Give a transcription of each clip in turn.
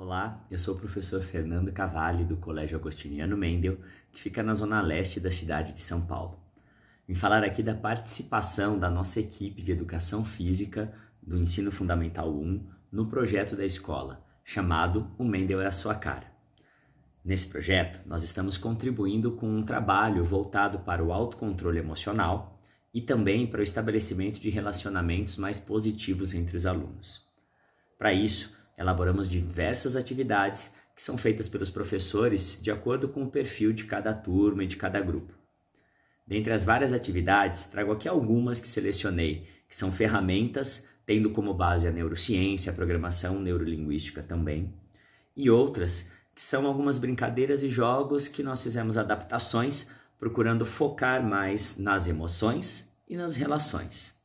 Olá, eu sou o professor Fernando Cavalli do Colégio Agostiniano Mendel, que fica na zona leste da cidade de São Paulo. Vim falar aqui da participação da nossa equipe de educação física do Ensino Fundamental 1 no projeto da escola, chamado O Mendel é a Sua Cara. Nesse projeto, nós estamos contribuindo com um trabalho voltado para o autocontrole emocional e também para o estabelecimento de relacionamentos mais positivos entre os alunos. Para isso, Elaboramos diversas atividades que são feitas pelos professores de acordo com o perfil de cada turma e de cada grupo. Dentre as várias atividades, trago aqui algumas que selecionei, que são ferramentas tendo como base a neurociência, a programação neurolinguística também, e outras que são algumas brincadeiras e jogos que nós fizemos adaptações procurando focar mais nas emoções e nas relações.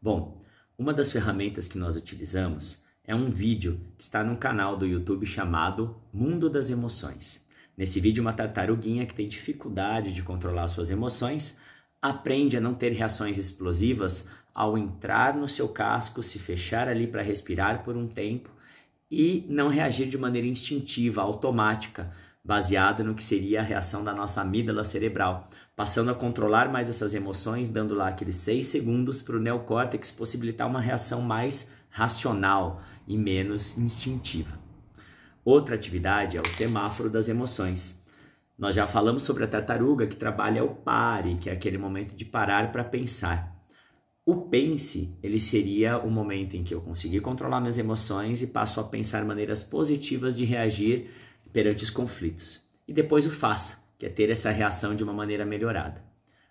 Bom, uma das ferramentas que nós utilizamos é um vídeo que está no canal do YouTube chamado Mundo das Emoções. Nesse vídeo, uma tartaruguinha que tem dificuldade de controlar suas emoções aprende a não ter reações explosivas ao entrar no seu casco, se fechar ali para respirar por um tempo e não reagir de maneira instintiva, automática, baseada no que seria a reação da nossa amígdala cerebral, passando a controlar mais essas emoções, dando lá aqueles seis segundos para o neocórtex possibilitar uma reação mais racional e menos instintiva. Outra atividade é o semáforo das emoções. Nós já falamos sobre a tartaruga que trabalha o pare, que é aquele momento de parar para pensar. O pense, ele seria o momento em que eu consegui controlar minhas emoções e passo a pensar maneiras positivas de reagir perante os conflitos. E depois o faça, que é ter essa reação de uma maneira melhorada.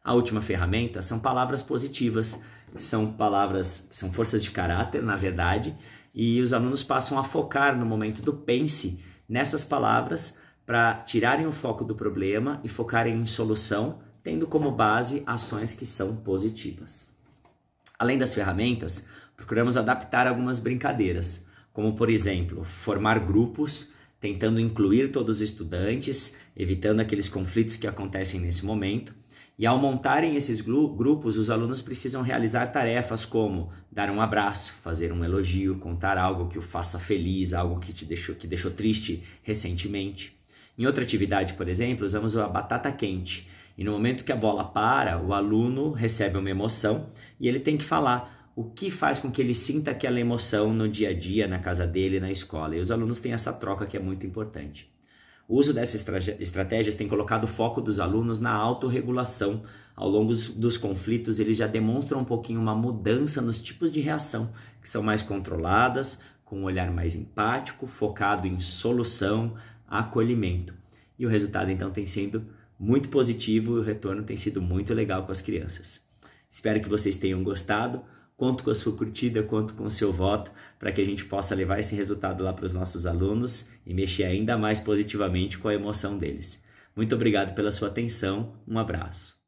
A última ferramenta são palavras positivas são palavras, são forças de caráter, na verdade, e os alunos passam a focar no momento do pense nessas palavras para tirarem o foco do problema e focarem em solução, tendo como base ações que são positivas. Além das ferramentas, procuramos adaptar algumas brincadeiras, como por exemplo, formar grupos tentando incluir todos os estudantes, evitando aqueles conflitos que acontecem nesse momento, e ao montarem esses grupos, os alunos precisam realizar tarefas como dar um abraço, fazer um elogio, contar algo que o faça feliz, algo que te deixou, que deixou triste recentemente. Em outra atividade, por exemplo, usamos a batata quente. E no momento que a bola para, o aluno recebe uma emoção e ele tem que falar o que faz com que ele sinta aquela emoção no dia a dia, na casa dele, na escola. E os alunos têm essa troca que é muito importante. O uso dessas estratégias tem colocado o foco dos alunos na autorregulação. Ao longo dos conflitos, eles já demonstram um pouquinho uma mudança nos tipos de reação, que são mais controladas, com um olhar mais empático, focado em solução, acolhimento. E o resultado então tem sido muito positivo e o retorno tem sido muito legal com as crianças. Espero que vocês tenham gostado. Conto com a sua curtida, conto com o seu voto para que a gente possa levar esse resultado lá para os nossos alunos e mexer ainda mais positivamente com a emoção deles. Muito obrigado pela sua atenção, um abraço.